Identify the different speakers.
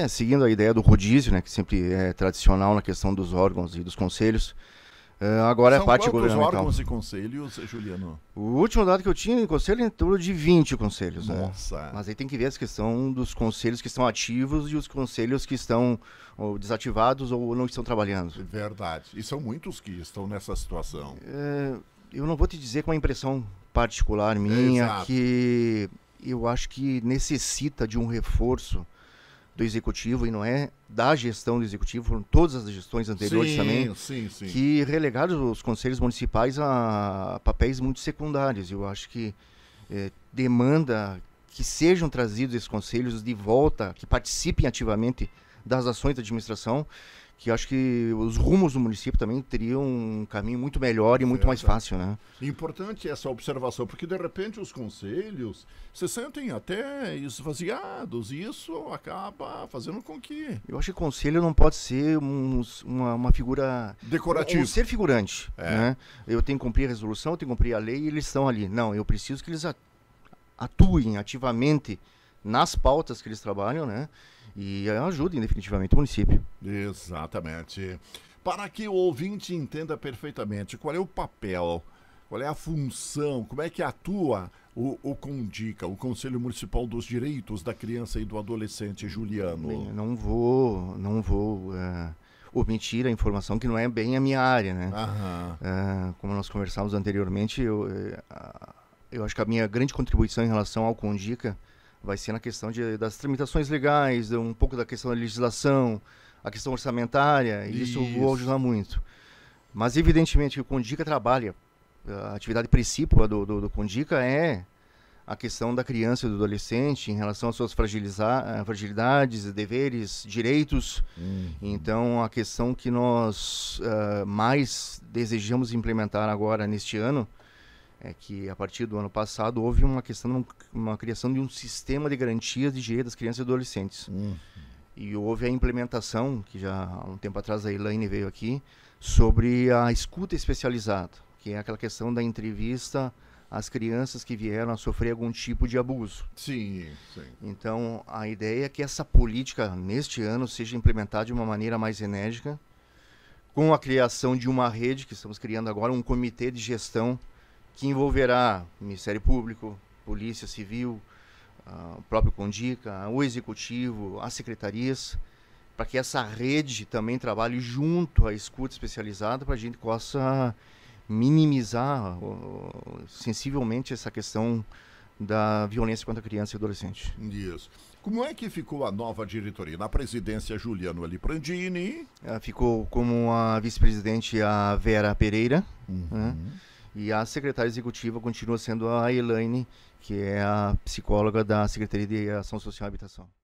Speaker 1: É, seguindo a ideia do rodízio, né, que sempre é tradicional na questão dos órgãos e dos conselhos, Uh, agora é São é a parte governamental. órgãos e
Speaker 2: conselhos, Juliano?
Speaker 1: O último dado que eu tinha em conselho é em torno de 20 conselhos. Né? Nossa. Né? Mas aí tem que ver a questão dos conselhos que estão ativos e os conselhos que estão ou, desativados ou não estão trabalhando. Verdade. E são muitos que estão nessa situação. É, eu não vou te dizer com uma impressão particular minha é, que eu acho que necessita de um reforço do executivo e não é da gestão do executivo, foram todas as gestões anteriores sim, também, sim, sim. que relegaram os conselhos municipais a papéis muito secundários. Eu acho que é, demanda que sejam trazidos esses conselhos de volta, que participem ativamente das ações da administração, que acho que os rumos do município também teriam um caminho muito melhor e muito mais fácil, né?
Speaker 2: Importante essa observação, porque de repente os conselhos se sentem até esvaziados e isso acaba fazendo com que...
Speaker 1: Eu acho que conselho não pode ser um, uma, uma, figura... Decorativa. um ser figurante, é. né? Eu tenho que cumprir a resolução, eu tenho que cumprir a lei e eles estão ali. Não, eu preciso que eles atuem ativamente nas pautas que eles trabalham, né? e ajudem definitivamente o município. Exatamente. Para que o ouvinte
Speaker 2: entenda perfeitamente qual é o papel, qual é a função, como é que atua o, o Condica, o Conselho Municipal dos Direitos da Criança e do Adolescente, Juliano.
Speaker 1: Bem, não vou, não vou uh, omitir a informação que não é bem a minha área, né? É, como nós conversávamos anteriormente, eu, é, eu acho que a minha grande contribuição em relação ao Condica vai ser na questão de, das tramitações legais, um pouco da questão da legislação, a questão orçamentária, e isso, isso vou ajudar muito. Mas, evidentemente, o Condica trabalha, a atividade principal do, do, do Condica é a questão da criança e do adolescente em relação às suas eh, fragilidades, deveres, direitos. Hum. Então, a questão que nós uh, mais desejamos implementar agora neste ano é que a partir do ano passado houve uma questão, uma criação de um sistema de garantias de direito das crianças e adolescentes. Uhum. E houve a implementação, que já há um tempo atrás a Elaine veio aqui, sobre a escuta especializada, que é aquela questão da entrevista às crianças que vieram a sofrer algum tipo de abuso. Sim, sim. Então, a ideia é que essa política, neste ano, seja implementada de uma maneira mais enérgica, com a criação de uma rede, que estamos criando agora, um comitê de gestão que envolverá Ministério Público, Polícia Civil, o próprio Condica, o Executivo, as secretarias, para que essa rede também trabalhe junto à escuta especializada para a gente possa minimizar sensivelmente essa questão da violência contra criança e adolescente. Isso. Como é que ficou a nova diretoria? Na presidência, Juliano
Speaker 2: Aliprandini.
Speaker 1: ficou como a vice-presidente a Vera Pereira. Né? Uhum. Né? E a secretária executiva continua sendo a Elaine, que é a psicóloga da Secretaria de Ação Social e Habitação.